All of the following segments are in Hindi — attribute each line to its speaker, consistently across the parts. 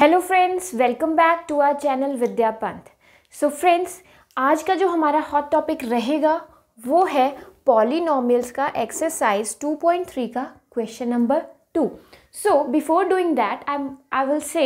Speaker 1: hello friends welcome back to our channel Vidya Panth so friends आज का जो हमारा हॉट टॉपिक रहेगा वो है पॉलिनॉमियल्स का एक्सरसाइज 2.3 का question number two so before doing that I I will say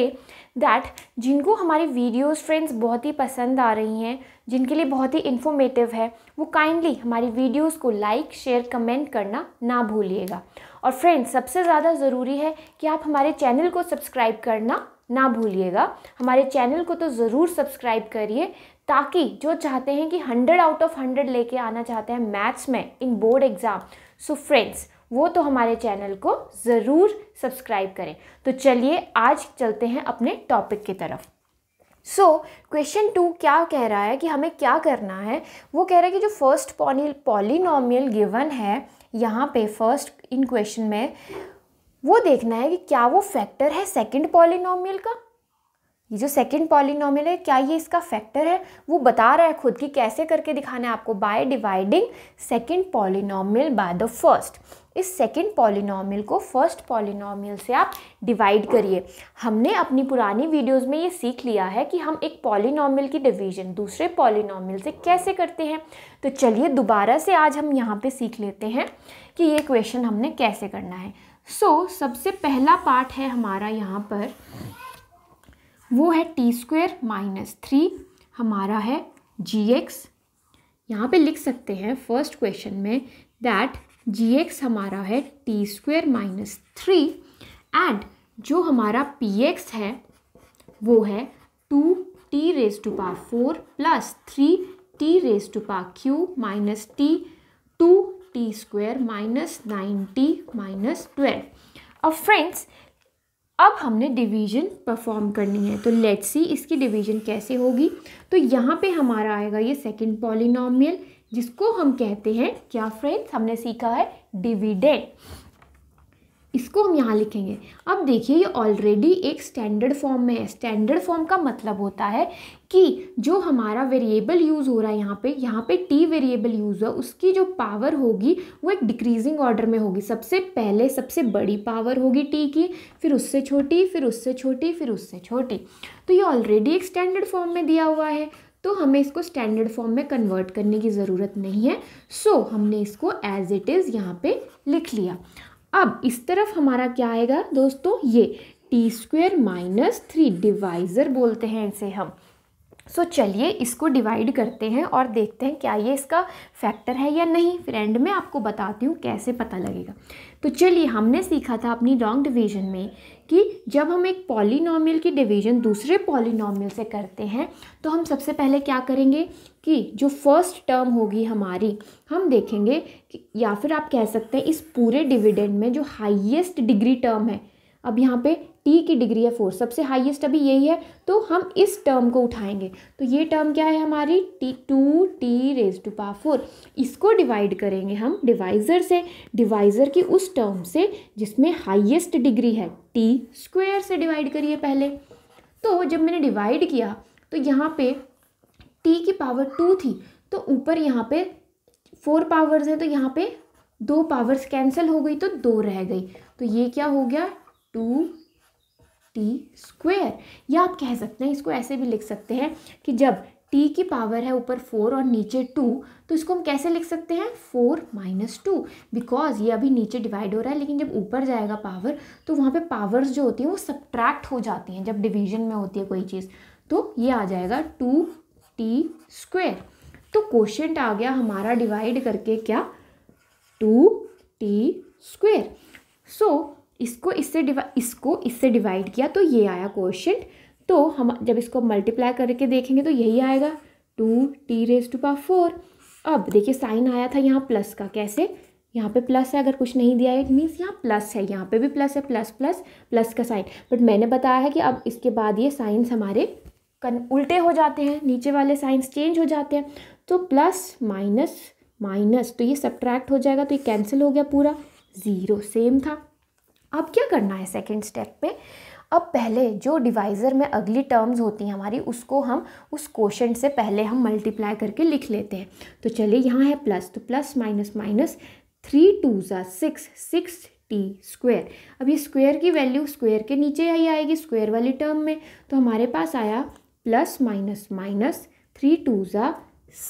Speaker 1: that जिनको हमारी वीडियोस फ्रेंड्स बहुत ही पसंद आ रही हैं जिनके लिए बहुत ही इन्फॉर्मेटिव है वो काइंडली हमारी वीडियोस को लाइक शेयर कमेंट करना ना भूलिएगा और फ्रेंड्स सबसे ज़्यादा ज़रूरी है कि आप हमारे चैनल को सब्सक्राइब करना ना भूलिएगा हमारे चैनल को तो ज़रूर सब्सक्राइब करिए ताकि जो चाहते हैं कि हंड्रेड आउट ऑफ हंड्रेड लेके आना चाहते हैं मैथ्स में इन बोर्ड एग्ज़ाम सो फ्रेंड्स वो तो हमारे चैनल को ज़रूर सब्सक्राइब करें तो चलिए आज चलते हैं अपने टॉपिक की तरफ सो क्वेश्चन टू क्या कह रहा है कि हमें क्या करना है वो कह रहा है कि जो फर्स्ट पॉली पॉलिनोमियल गिवन है यहाँ पे फर्स्ट इन क्वेश्चन में वो देखना है कि क्या वो फैक्टर है सेकंड पॉलिनॉमियल का ये जो सेकंड पॉलिनॉमियल है क्या ये इसका फैक्टर है वो बता रहा है खुद कि कैसे करके दिखाना है आपको by dividing second polynomial by the first इस सेकंड पॉलिनॉमियल को फर्स्ट पॉलिनॉमियल से आप डिवाइड करिए हमने अपनी पुरानी वीडियोस में ये सीख लिया है कि हम एक पॉलिनॉमियल की डिवीजन दूसरे पॉलिनॉमियल से कैसे करते हैं तो चलिए दोबारा से आज हम यहाँ पे सीख लेते हैं कि ये क्वेश्चन हमने कैसे करना है सो so, सबसे पहला पार्ट है हमारा यहाँ पर वो है टी स्क्वेयर माइनस थ्री हमारा है जी एक्स यहाँ पर लिख सकते हैं फर्स्ट क्वेश्चन में दैट जी एक्स हमारा है t square minus three and जो हमारा पी एक्स है वो है two t raise to power four plus three t raise to power cube minus t two t square minus 9t minus twelve अब फ्रेंड्स अब हमने डिवीजन परफॉर्म करनी है तो लेट्स सी इसकी डिवीजन कैसे होगी तो यहाँ पे हमारा आएगा ये सेकंड पॉलिनॉमियल जिसको हम कहते हैं क्या फ्रेंड्स हमने सीखा है डिविडेंड इसको हम यहाँ लिखेंगे अब देखिए ये ऑलरेडी एक स्टैंडर्ड फॉर्म में है स्टैंडर्ड फॉर्म का मतलब होता है कि जो हमारा वेरिएबल यूज़ हो रहा है यहाँ पे यहाँ पे टी वेरिएबल यूज़ हुआ उसकी जो पावर होगी वो एक डिक्रीजिंग ऑर्डर में होगी सबसे पहले सबसे बड़ी पावर होगी टी की फिर उससे छोटी फिर उससे छोटी फिर उससे छोटी तो ये ऑलरेडी एक स्टैंडर्ड फॉर्म में दिया हुआ है तो हमें इसको स्टैंडर्ड फॉर्म में कन्वर्ट करने की ज़रूरत नहीं है सो so, हमने इसको एज इट इज़ यहाँ पे लिख लिया अब इस तरफ हमारा क्या आएगा दोस्तों ये t square minus three divisor बोलते हैं इसे हम सो so, चलिए इसको डिवाइड करते हैं और देखते हैं क्या ये इसका फैक्टर है या नहीं फिर एंड में आपको बताती हूँ कैसे पता लगेगा तो चलिए हमने सीखा था अपनी रॉन्ग डिवीजन में कि जब हम एक पॉलिनॉमियल की डिवीजन दूसरे पॉलिनॉमियल से करते हैं तो हम सबसे पहले क्या करेंगे कि जो फर्स्ट टर्म होगी हमारी हम देखेंगे कि या फिर आप कह सकते हैं इस पूरे डिविडेंड में जो हाईएस्ट डिग्री टर्म है अब यहाँ पे टी की डिग्री है फोर सबसे हाईएस्ट अभी यही है तो हम इस टर्म को उठाएंगे तो ये टर्म क्या है हमारी t two t raise to power four इसको डिवाइड करेंगे हम डिवाइज़र से डिवाइज़र की उस टर्म से जिसमें हाईएस्ट डिग्री है टी स्क्वेयर से डिवाइड करिए पहले तो जब मैंने डिवाइड किया तो यहाँ पे टी की पावर टू थी तो ऊपर यहाँ पे फोर पावर्स हैं तो यहाँ पे दो पावर्स कैंसिल हो गई तो दो रह गई तो ये क्या हो गया टू टी स्क्वेयर या आप कह सकते हैं इसको ऐसे भी लिख सकते हैं कि जब टी की पावर है ऊपर फोर और नीचे टू तो इसको हम कैसे लिख सकते हैं फोर माइनस टू बिकॉज ये अभी नीचे डिवाइड हो रहा है लेकिन जब ऊपर जाएगा पावर तो वहाँ पे पावर्स जो होती हैं वो सब्ट्रैक्ट हो जाती हैं जब डिवीजन में होती है कोई चीज़ तो ये आ जाएगा टू टी स्क्वेयर तो क्वेश्चन आ गया हमारा डिवाइड करके क्या टू टी स्क्वेयर सो इसको इससे इसको इससे डिवाइड किया तो ये आया क्वेश्चन तो हम जब इसको मल्टीप्लाई करके देखेंगे तो यही आएगा two t raise to power four अब देखिए साइन आया था यहाँ प्लस का कैसे यहाँ पे प्लस है अगर कुछ नहीं दिया है इट मीन्स यहाँ प्लस है यहाँ पे भी प्लस है प्लस प्लस प्लस का साइन बट मैंने बताया है कि अब इसके बाद ये साइंस हमारे कन उल्टे हो जाते हैं नीचे वाले साइंस चेंज हो जाते हैं तो प्लस माइनस माइनस तो ये सब्ट्रैक्ट हो जाएगा तो ये कैंसिल हो गया पूरा ज़ीरो सेम था अब क्या करना है सेकेंड स्टेप में अब पहले जो डिवाइज़र में अगली टर्म्स होती हैं हमारी उसको हम उस क्वेश्चन से पहले हम मल्टीप्लाई करके लिख लेते हैं तो चलिए यहाँ है प्लस तो plus minus minus three two ज़ा सिक्स सिक्स टी स्क्वेयर अब ये स्क्वेयर की वैल्यू स्क्वेयर के नीचे ही आएगी स्क्वेयर वाली टर्म में तो हमारे पास आया plus minus minus three two ज़ा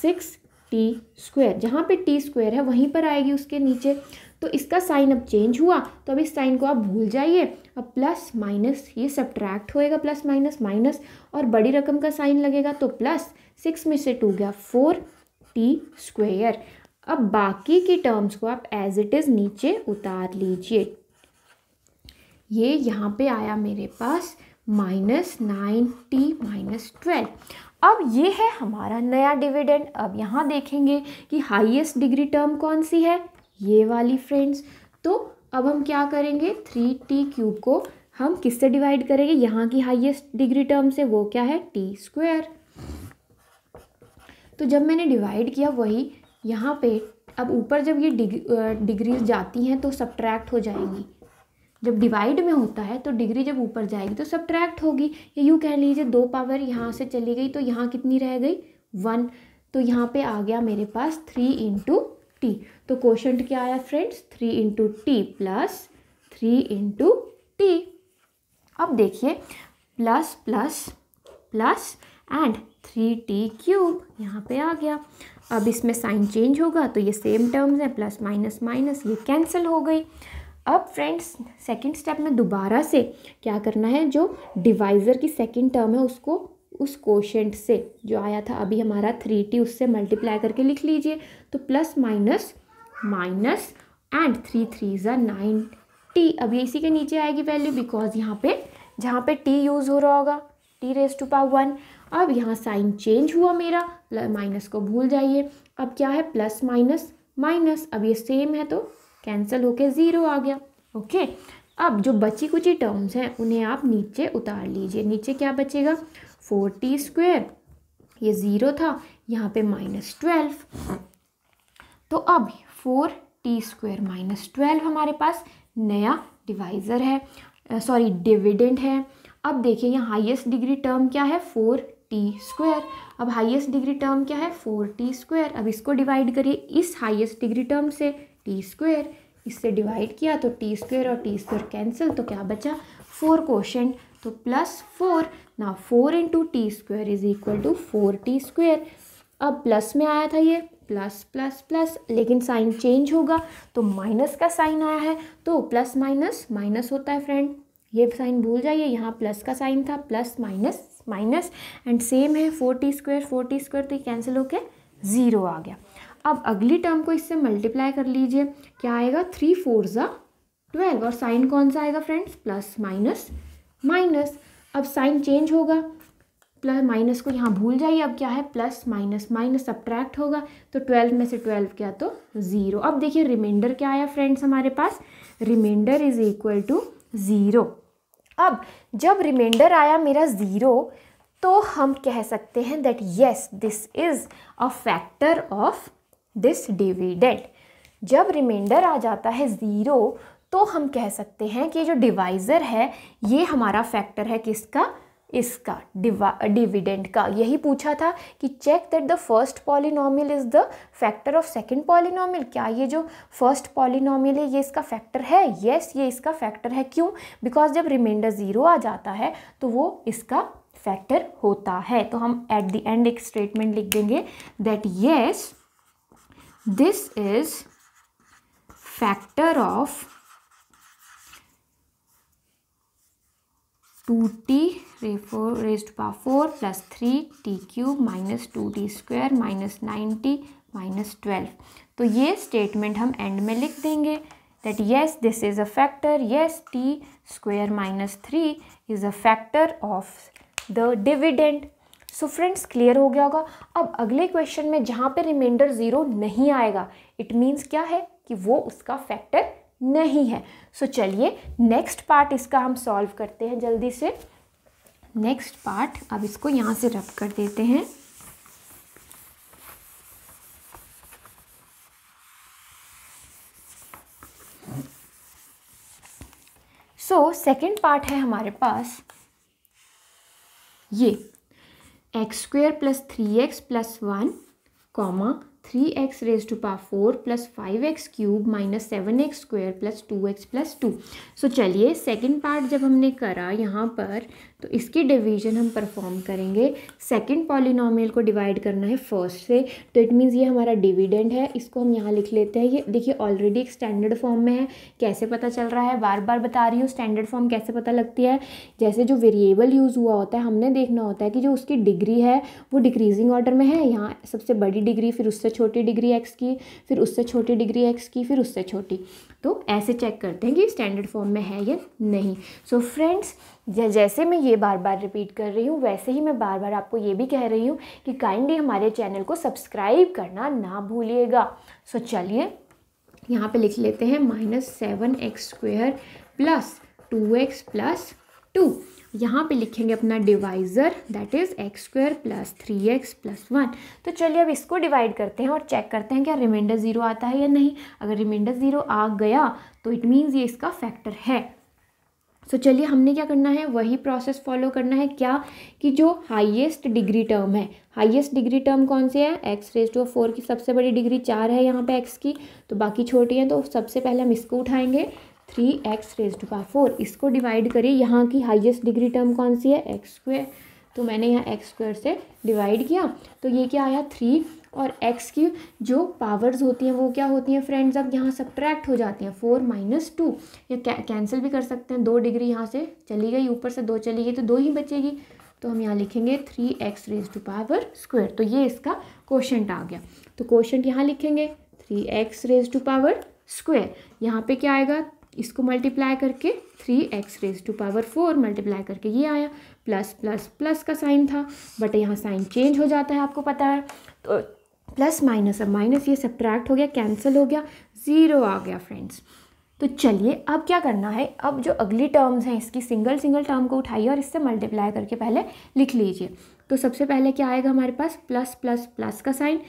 Speaker 1: सिक्स टी स्क्वेयर जहाँ पे टी स्क्वेयर है वहीं पर आएगी उसके नीचे तो इसका साइन अब चेंज हुआ तो अब इस साइन को आप भूल जाइए अब प्लस माइनस ये सब्ट्रैक्ट होएगा प्लस माइनस माइनस और बड़ी रकम का साइन लगेगा तो प्लस सिक्स में से टू गया फोर टी स्क्वेयर अब बाकी की टर्म्स को आप एज इट इज़ नीचे उतार लीजिए ये यहाँ पे आया मेरे पास minus nine t minus twelve अब ये है हमारा नया डिविडेंड अब यहाँ देखेंगे कि हाईएस्ट डिग्री टर्म कौन सी है ये वाली फ्रेंड्स तो अब हम क्या करेंगे थ्री टी क्यूब को हम किससे डिवाइड करेंगे यहाँ की हाईएस्ट डिग्री टर्म से वो क्या है टी स्क्वेयर तो जब मैंने डिवाइड किया वही यहाँ पे अब ऊपर जब ये डिग्री डिग्रीज जाती हैं तो सब्ट्रैक्ट हो जाएंगी जब डिवाइड में होता है तो डिग्री जब ऊपर जाएगी तो सब्ट्रैक्ट होगी या यूँ कह लीजिए दो पावर यहाँ से चली गई तो यहाँ कितनी रह गई वन तो यहाँ पे आ गया मेरे पास थ्री इंटू टी तो क्वेश्चन क्या आया friends three into t plus three into t अब देखिए plus plus plus and three t cube यहाँ पे आ गया अब इसमें साइन चेंज होगा तो ये सेम टर्म्स हैं प्लस माइनस माइनस ये कैंसिल हो गई अब फ्रेंड्स सेकंड स्टेप में दोबारा से क्या करना है जो डिवाइज़र की सेकंड टर्म है उसको उस कोशेंट से जो आया था अभी हमारा थ्री टी उससे मल्टीप्लाई करके लिख लीजिए तो plus minus minus and three three ज़ा नाइन टी अब ये इसी के नीचे आएगी वैल्यू बिकॉज यहाँ पे जहाँ पे टी यूज़ हो रहा होगा t raise to power one अब यहाँ साइन चेंज हुआ मेरा माइनस को भूल जाइए अब क्या है प्लस माइनस माइनस अब ये सेम है तो कैंसिल होके ज़ीरो आ गया ओके अब जो बची कुछ ही टर्म्स हैं उन्हें आप नीचे उतार लीजिए नीचे क्या बचेगा फोर टी स्क्वेयर ये ज़ीरो था यहाँ पे माइनस ट्वेल्व तो अब four t square minus twelve हमारे पास नया डिवाइज़र है सॉरी uh, डिविडेंड है अब देखिए यहाँ हाईएस्ट डिग्री टर्म क्या है फोर टी स्क्वेयर अब हाईएस्ट डिग्री टर्म क्या है फोर टी स्क्वेयर अब इसको डिवाइड करिए इस हाईएस्ट डिग्री टर्म से टी स्क्वेयर इससे डिवाइड किया तो टी स्क्वेयर और टी स्क्वेयर कैंसिल तो क्या बचा फोर क्वेश्चन तो प्लस फोर ना four into t square is equal to four t square अब प्लस में आया था ये प्लस प्लस प्लस लेकिन साइन चेंज होगा तो माइनस का साइन आया है तो प्लस माइनस माइनस होता है फ्रेंड ये साइन भूल जाइए यहाँ प्लस का साइन था plus minus minus and same है four t square four t square तो ये कैंसिल होकर ज़ीरो आ गया अब अगली टर्म को इससे मल्टीप्लाई कर लीजिए क्या आएगा थ्री फोर ज़ा ट्वेल्व और साइन कौन सा आएगा फ्रेंड्स प्लस माइनस माइनस अब साइन चेंज होगा प्लस माइनस को यहाँ भूल जाइए अब क्या है प्लस माइनस माइनस सब्ट्रैक्ट होगा तो ट्वेल्व में से ट्वेल्व क्या तो ज़ीरो अब देखिए रिमाइंडर क्या आया फ्रेंड्स हमारे पास remainder is equal to zero अब जब रिमाइंडर आया मेरा ज़ीरो तो हम कह सकते हैं that yes this is a factor of this dividend जब रिमाइंडर आ जाता है ज़ीरो तो हम कह सकते हैं कि जो डिवाइज़र है ये हमारा फैक्टर है किसका इसका डिविडेंड का यही पूछा था कि check that the first polynomial is the factor of second polynomial क्या ये जो फर्स्ट पॉलिनॉमिल है ये इसका फैक्टर है येस yes, ये इसका फैक्टर है क्यों बिकॉज जब रिमाइंडर ज़ीरो आ जाता है तो वो इसका फैक्टर होता है तो हम एट द एंड एक स्टेटमेंट लिख देंगे that yes yes, this is factor of 2t raised to power 4 plus 3t cube minus two t square minus nine t minus twelve तो ये स्टेटमेंट हम एंड में लिख देंगे that yes this is a factor yes t square minus three is a factor of the dividend so friends clear हो गया होगा अब अगले क्वेश्चन में जहाँ पे रिमाइंडर ज़ीरो नहीं आएगा इट मीन्स क्या है कि वो उसका फैक्टर नहीं है सो so, चलिए नेक्स्ट पार्ट इसका हम सॉल्व करते हैं जल्दी से नेक्स्ट पार्ट अब इसको यहाँ से रब कर देते हैं सो सेकेंड पार्ट है हमारे पास ये x square plus 3x plus 1 comma three x raise to power four plus five x cube minus seven x square plus two x plus two so चलिए सेकेंड पार्ट जब हमने करा यहाँ पर तो इसकी डिवीजन हम परफॉर्म करेंगे सेकेंड पॉलिनॉमियल को डिवाइड करना है फर्स्ट से तो इट मीन्स ये हमारा डिविडेंड है इसको हम यहाँ लिख लेते हैं ये देखिए ऑलरेडी एक स्टैंडर्ड फॉर्म में है कैसे पता चल रहा है बार बार बता रही हूँ स्टैंडर्ड फॉर्म कैसे पता लगती है जैसे जो वेरिएबल यूज़ हुआ होता है हमने देखना होता है कि जो उसकी डिग्री है वो डिक्रीजिंग ऑर्डर में है यहाँ सबसे बड़ी डिग्री फिर उससे छोटी डिग्री एक्स की फिर उससे छोटी डिग्री एक्स की फिर उससे छोटी तो ऐसे चेक करते हैं कि स्टैंडर्ड फॉर्म में है या नहीं सो so, फ्रेंड्स जैसे मैं ये बार बार रिपीट कर रही हूँ वैसे ही मैं बार बार आपको ये भी कह रही हूँ कि काइंडली हमारे चैनल को सब्सक्राइब करना ना भूलिएगा सो so, चलिए यहाँ पे लिख लेते हैं minus seven x square plus two x plus two यहाँ पे लिखेंगे अपना divisor that is x square plus three x plus one तो चलिए अब इसको डिवाइड करते हैं और चेक करते हैं क्या रिमाइंडर ज़ीरो आता है या नहीं अगर रिमाइंडर ज़ीरो आ गया तो इट मीन्स ये इसका फैक्टर है सो so, चलिए हमने क्या करना है वही प्रोसेस फॉलो करना है क्या कि जो हाईएस्ट डिग्री टर्म है हाईएस्ट डिग्री टर्म कौन सी है एक्स रेज टू फोर की सबसे बड़ी डिग्री चार है यहाँ पे एक्स की तो बाकी छोटी हैं तो सबसे पहले हम इसको उठाएंगे three x raise to power four इसको डिवाइड करिए यहाँ की हाईएस्ट डिग्री टर्म कौन सी है एक्स स्क्वेयर तो मैंने यहाँ एक्स स्क्वेयर से डिवाइड किया तो ये क्या आया थ्री और एक्स की जो पावर्स होती हैं वो क्या होती हैं फ्रेंड्स अब यहाँ सब्ट्रैक्ट हो जाती हैं फोर माइनस टू ये कैंसिल भी कर सकते हैं दो डिग्री यहाँ से चली गई ऊपर से दो चली गई तो दो ही बचेगी तो हम यहाँ लिखेंगे three x raise to power square तो ये इसका क्वेश्चन आ गया तो क्वेश्चन यहाँ लिखेंगे three x raise to power square यहाँ पे क्या आएगा इसको मल्टीप्लाई करके three x raise to power four multiply करके ये आया प्लस प्लस प्लस का साइन था बट यहाँ साइन चेंज हो जाता है आपको पता है तो प्लस माइनस अब माइनस ये सब्ट्रैक्ट हो गया कैंसिल हो गया ज़ीरो आ गया फ्रेंड्स तो चलिए अब क्या करना है अब जो अगली टर्म्स हैं इसकी सिंगल सिंगल टर्म को उठाइए और इससे मल्टीप्लाई करके पहले लिख लीजिए तो सबसे पहले क्या आएगा हमारे पास प्लस प्लस प्लस का sign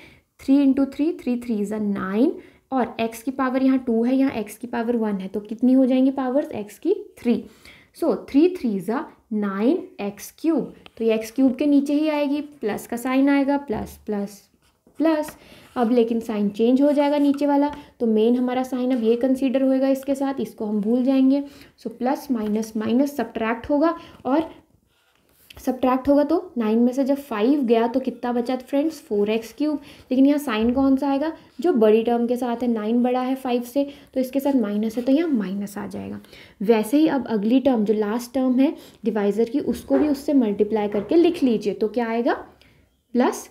Speaker 1: three into three three three uh nine और x की पावर यहाँ टू है यहाँ x की पावर वन है तो कितनी हो जाएंगी पावर्स x की थ्री सो थ्री थ्री ज़ा नाइन एक्स क्यूब तो ये एक्स क्यूब के नीचे ही आएगी प्लस का साइन आएगा प्लस प्लस प्लस अब लेकिन साइन चेंज हो जाएगा नीचे वाला तो मेन हमारा साइन अब ये कंसीडर होएगा इसके साथ इसको हम भूल जाएंगे so plus minus minus subtract होगा और सब्ट्रैक्ट होगा तो नाइन में से जब फाइव गया तो कितना बचा फ्रेंड्स फोर एक्स क्यूब लेकिन यहाँ साइन कौन सा आएगा जो बड़ी टर्म के साथ है नाइन बड़ा है फाइव से तो इसके साथ माइनस है तो यहाँ माइनस आ जाएगा वैसे ही अब अगली टर्म जो लास्ट टर्म है डिवाइज़र की उसको भी उससे मल्टीप्लाई करके लिख लीजिए तो क्या आएगा प्लस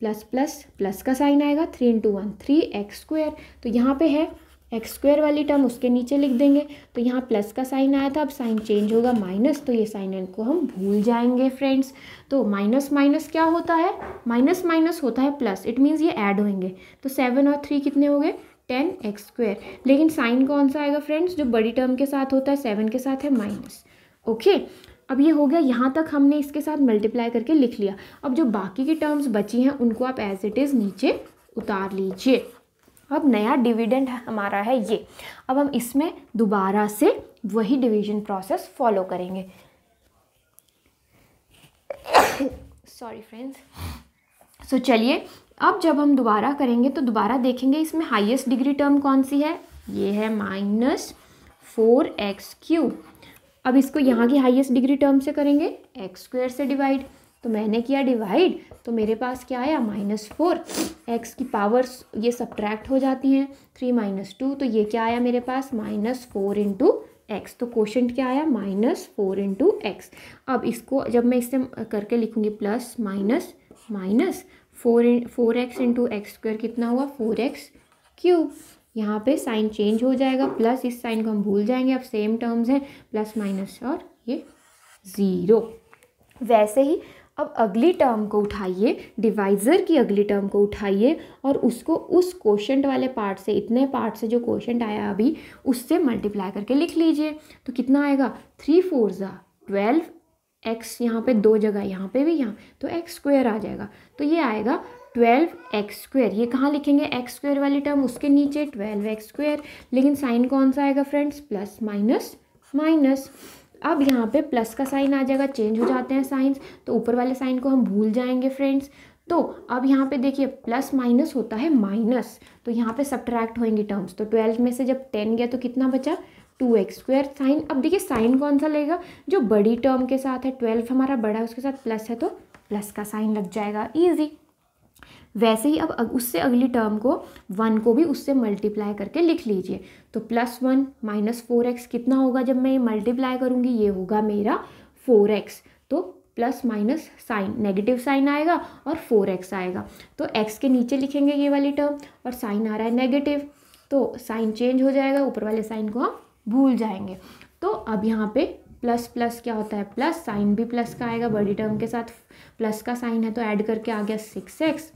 Speaker 1: प्लस प्लस प्लस का साइन आएगा three into one three x square तो यहाँ पे है एक्स स्क्वायर वाली टर्म उसके नीचे लिख देंगे तो यहाँ प्लस का साइन आया था अब साइन चेंज होगा माइनस तो ये साइन एन को हम भूल जाएंगे फ्रेंड्स तो माइनस माइनस क्या होता है माइनस माइनस होता है प्लस इट मीन्स ये ऐड होंगे तो सेवन और थ्री कितने हो गए टेन एक्स स्क्वायर लेकिन साइन कौन सा आएगा फ्रेंड्स जो बड़ी टर्म के साथ होता है सेवन के साथ है माइनस ओके अब ये हो गया यहाँ तक हमने इसके साथ मल्टीप्लाई करके लिख लिया अब जो बाकी की टर्म्स बची हैं उनको आप एज इट इज़ नीचे उतार लीजिए अब नया डिविडेंड हमारा है ये अब हम इसमें दोबारा से वही डिवीजन प्रोसेस फॉलो करेंगे सॉरी फ्रेंड्स सो चलिए अब जब हम दोबारा करेंगे तो दोबारा देखेंगे इसमें हाईएस्ट डिग्री टर्म कौन सी है ये है माइनस फोर एक्स क्यूब अब इसको यहाँ की हाईएस्ट डिग्री टर्म से करेंगे एक्स स्क्वायर से डिवाइड तो मैंने किया डिवाइड तो मेरे पास क्या आया माइनस फोर एक्स की पावर्स ये सब्ट्रैक्ट हो जाती हैं थ्री माइनस टू तो ये क्या आया मेरे पास माइनस फोर इंटू एक्स तो क्वेश्चन क्या आया माइनस फोर इंटू एक्स अब इसको जब मैं इससे करके लिखूँगी plus minus minus four in four x into x square कितना हुआ फोर एक्स क्यूब यहाँ पर साइन चेंज हो जाएगा प्लस इस साइन को हम भूल जाएंगे अब सेम टर्म्स हैं प्लस माइनस और ये ज़ीरो वैसे ही अब अगली टर्म को उठाइए डिवाइज़र की अगली टर्म को उठाइए और उसको उस क्वेश्चन वाले पार्ट से इतने पार्ट से जो क्वेश्चन आया अभी उससे मल्टीप्लाई करके लिख लीजिए तो कितना आएगा थ्री फोर ज़ा ट्वेल्व एक्स यहाँ पे दो जगह यहाँ पे भी यहाँ तो एक्स स्क्वेयर आ जाएगा तो ये आएगा ट्वेल्व एक्स स्क्वेयर ये कहाँ लिखेंगे एक्स स्क्वेयर वाली टर्म उसके नीचे ट्वेल्व एक्स स्क्वेयर लेकिन साइन कौन सा आएगा फ्रेंड्स प्लस माइनस माइनस अब यहाँ पे प्लस का साइन आ जाएगा चेंज हो जाते हैं साइंस तो ऊपर वाले साइन को हम भूल जाएंगे फ्रेंड्स तो अब यहाँ पे देखिए प्लस माइनस होता है माइनस तो यहाँ पे सब्ट्रैक्ट होएंगे टर्म्स तो ट्वेल्थ में से जब टेन गया तो कितना बचा टू एक्स स्क्वेयर साइन अब देखिए साइन कौन सा लेगा जो बड़ी टर्म के साथ है ट्वेल्व हमारा बड़ा है उसके साथ प्लस है तो प्लस का साइन लग जाएगा ईजी वैसे ही अब उससे अगली टर्म को वन को भी उससे मल्टीप्लाई करके लिख लीजिए तो plus one minus four x कितना होगा जब मैं ये मल्टीप्लाई करूँगी ये होगा मेरा फोर एक्स तो plus minus sign negative sign आएगा और फोर एक्स आएगा तो एक्स के नीचे लिखेंगे ये वाली टर्म और साइन आ रहा है नेगेटिव तो साइन चेंज हो जाएगा ऊपर वाले साइन को हम भूल जाएंगे तो अब यहाँ पे प्लस प्लस क्या होता है प्लस साइन भी प्लस का आएगा बड़ी टर्म के साथ प्लस का साइन है तो ऐड करके आ गया सिक्स एक्स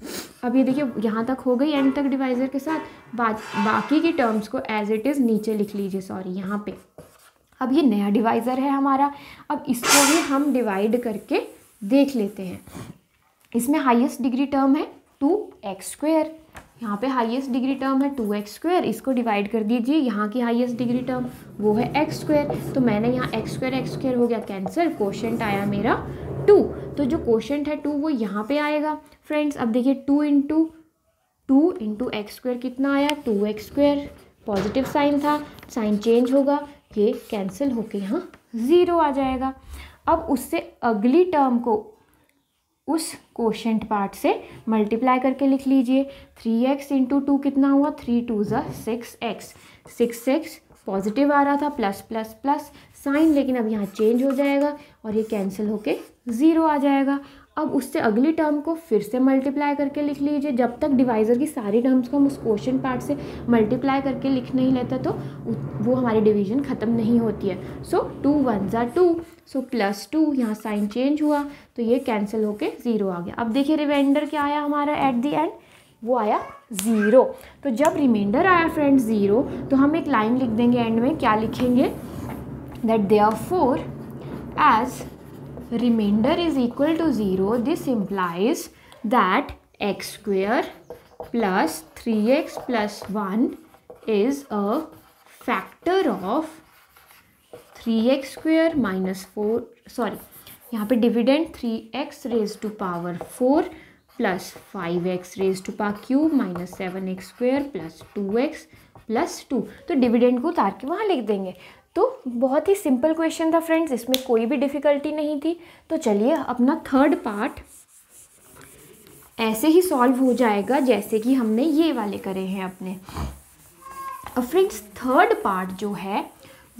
Speaker 1: अब ये देखिए यहाँ तक हो गई एंड तक डिवाइजर के साथ बा, बाकी की टर्म्स को एज इट इज़ नीचे लिख लीजिए सॉरी यहाँ पे अब ये नया डिवाइज़र है हमारा अब इसको भी हम डिवाइड करके देख लेते हैं इसमें हाइएस्ट डिग्री टर्म है टू एक्स स्क्वेयर यहाँ पे हाईएस्ट डिग्री टर्म है टू एक्स स्क्वेयर इसको डिवाइड कर दीजिए यहाँ की हाईएस्ट डिग्री टर्म वो है एक्स स्क्वेयर तो मैंने यहाँ एक्स स्क्वायर एक्स स्क्वेयर हो गया कैंसर क्वेश्चन आया मेरा टू तो जो क्वेश्चन है टू वो यहाँ पे आएगा फ्रेंड्स अब देखिए two into two into x square कितना आया two x square positive sign था साइन चेंज होगा ये कैंसिल होके यहाँ ज़ीरो आ जाएगा अब उससे अगली टर्म को उस क्वेश्चन पार्ट से मल्टीप्लाई करके लिख लीजिए थ्री एक्स इंटू टू कितना हुआ थ्री टू ज़ा six x six x positive आ रहा था प्लस प्लस प्लस साइन लेकिन अब यहाँ चेंज हो जाएगा और ये कैंसिल होके ज़ीरो आ जाएगा अब उससे अगली टर्म को फिर से मल्टीप्लाई करके लिख लीजिए जब तक डिवाइज़र की सारी टर्म्स को हम उस क्वेश्चन पार्ट से मल्टीप्लाई करके लिख नहीं लेते तो वो हमारी डिवीजन ख़त्म नहीं होती है सो टू वन ज़ा टू सो प्लस टू यहाँ साइन चेंज हुआ तो ये कैंसिल होके ज़ीरो आ गया अब देखिए रिमाइंडर क्या आया हमारा एट दी एंड वो आया ज़ीरो तो जब रिमाइंडर आया फ्रेंड ज़ीरो तो हम एक लाइन लिख देंगे एंड में क्या लिखेंगे that they are four as remainder is equal to 0 this implies that x square plus 3x plus 1 is a factor of 3x square minus 4 sorry यहाँ पे dividend 3x x raise to power 4 plus five x raise to power cube minus seven x square plus two x plus two तो dividend को उतार के वहाँ लिख देंगे तो बहुत ही सिंपल क्वेश्चन था फ्रेंड्स इसमें कोई भी डिफ़िकल्टी नहीं थी तो चलिए अपना थर्ड पार्ट ऐसे ही सॉल्व हो जाएगा जैसे कि हमने ये वाले करे हैं अपने और फ्रेंड्स थर्ड पार्ट जो है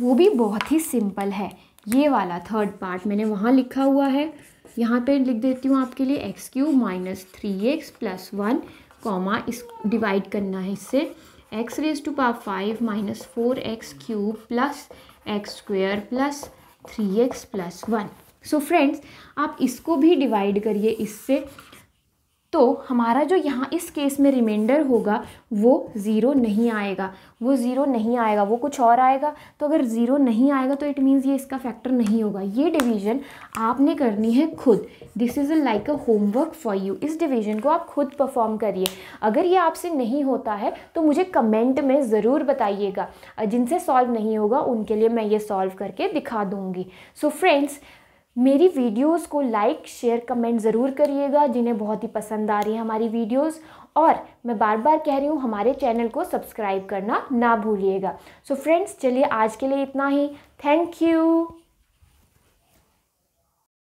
Speaker 1: वो भी बहुत ही सिंपल है ये वाला थर्ड पार्ट मैंने वहाँ लिखा हुआ है यहाँ पे लिख देती हूँ आपके लिए x cube minus three x plus one comma इस डिवाइड करना है इससे x raise to power five minus four x cube plus x square plus three x plus one so friends आप इसको भी डिवाइड करिए इससे तो हमारा जो यहाँ इस केस में रिमाइंडर होगा वो ज़ीरो नहीं आएगा वो ज़ीरो नहीं आएगा वो कुछ और आएगा तो अगर ज़ीरो नहीं आएगा तो इट मीन्स ये इसका फैक्टर नहीं होगा ये डिवीज़न आपने करनी है खुद this is like a homework for you इस डिवीज़न को आप खुद परफॉर्म करिए अगर ये आपसे नहीं होता है तो मुझे कमेंट में ज़रूर बताइएगा जिनसे सॉल्व नहीं होगा उनके लिए मैं ये सॉल्व करके दिखा दूँगी सो फ्रेंड्स मेरी वीडियोस को लाइक शेयर कमेंट ज़रूर करिएगा जिन्हें बहुत ही पसंद आ रही है हमारी वीडियोस और मैं बार बार कह रही हूँ हमारे चैनल को सब्सक्राइब करना ना भूलिएगा सो फ्रेंड्स चलिए आज के लिए इतना ही थैंक यू